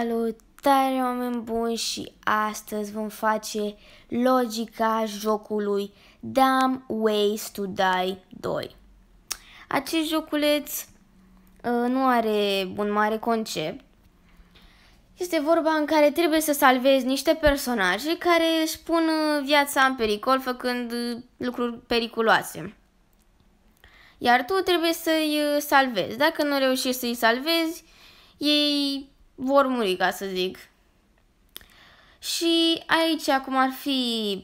Salutare oameni buni și astăzi vom face logica jocului Dumb Ways to Die 2. Acest joculeț uh, nu are un mare concept. Este vorba în care trebuie să salvezi niște personaje care își pun ă, viața în pericol făcând ă, lucruri periculoase. Iar tu trebuie să-i salvezi. Dacă nu reușești să-i salvezi, ei vor muri, ca să zic. Și aici acum ar fi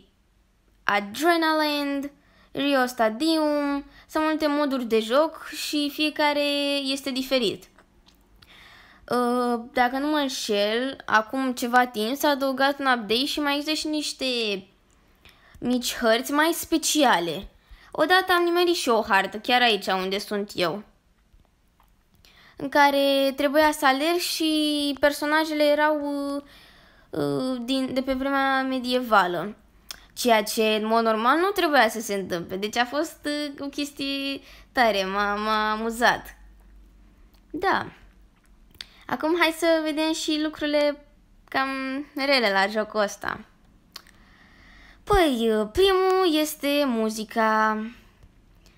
Adrenaland, Rio Stadium, sunt multe moduri de joc și fiecare este diferit. Uh, dacă nu mă înșel, acum ceva timp s-a adăugat un update și mai există și niște mici hărți mai speciale. Odată am nimerit și o hartă, chiar aici unde sunt eu în care trebuia să alerg și personajele erau uh, uh, din, de pe vremea medievală. Ceea ce, în mod normal, nu trebuia să se întâmple. Deci a fost uh, o chestie tare, m-a, m-a amuzat. Da. Acum hai să vedem și lucrurile cam rele la jocul ăsta. Păi, primul este muzica.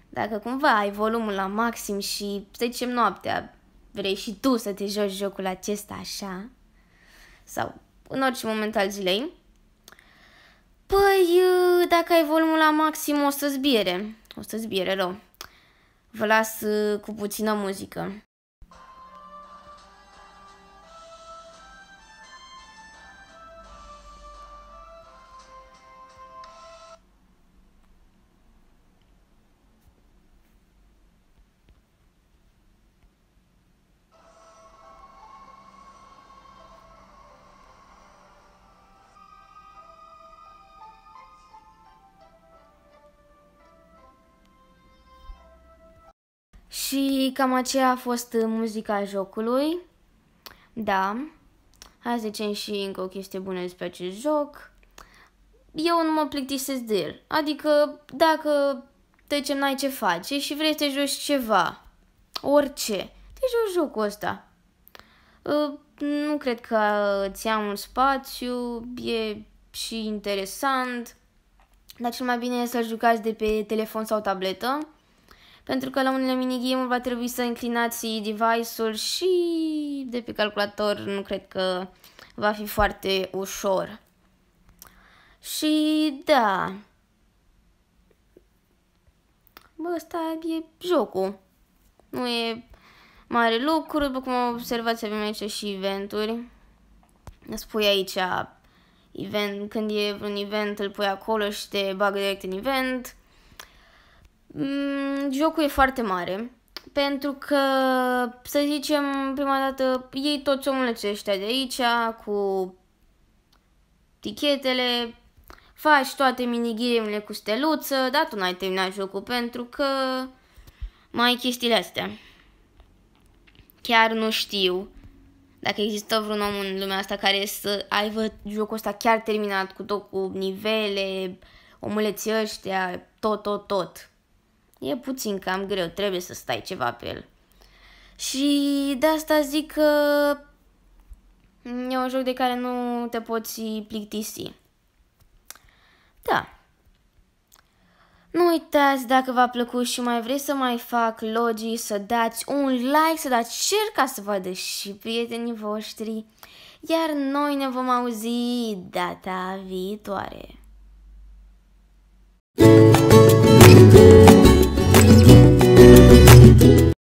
Dacă cumva ai volumul la maxim și, să zicem, noaptea, vrei și tu să te joci jocul acesta așa, sau în orice moment al zilei, păi uh, dacă ai volumul la maxim o să biere, o să biere rău. Vă las uh, cu puțină muzică. Și cam aceea a fost uh, muzica jocului. Da. Hai să zicem și încă o chestie bună despre acest joc. Eu nu mă plictisesc de el. Adică, dacă ce n-ai ce face și vrei să te joci ceva, orice, te joci jocul ăsta. Uh, nu cred că ți-am un spațiu, e și interesant, dar cel mai bine e să-l jucați de pe telefon sau tabletă pentru că la unele minigame-uri va trebui să inclinați device-ul și de pe calculator nu cred că va fi foarte ușor. Și da, bă, ăsta e jocul, nu e mare lucru, după cum observați avem aici și eventuri. Spui aici event, când e un event îl pui acolo și te bagă direct în event. Mm, jocul e foarte mare, pentru că, să zicem, prima dată, ei toți omuleții ăștia de aici, cu tichetele, faci toate minigirimile cu steluță, dar tu n-ai terminat jocul, pentru că mai ai chestiile astea. Chiar nu știu dacă există vreun om în lumea asta care să aibă jocul ăsta chiar terminat cu tot, cu nivele, omuleții ăștia, tot, tot, tot. E puțin cam greu, trebuie să stai ceva pe el. Și de asta zic că e un joc de care nu te poți plictisi. Da. Nu uitați dacă v-a plăcut și mai vreți să mai fac logii, să dați un like, să dați share ca să vadă și prietenii voștri. Iar noi ne vom auzi data viitoare. thank you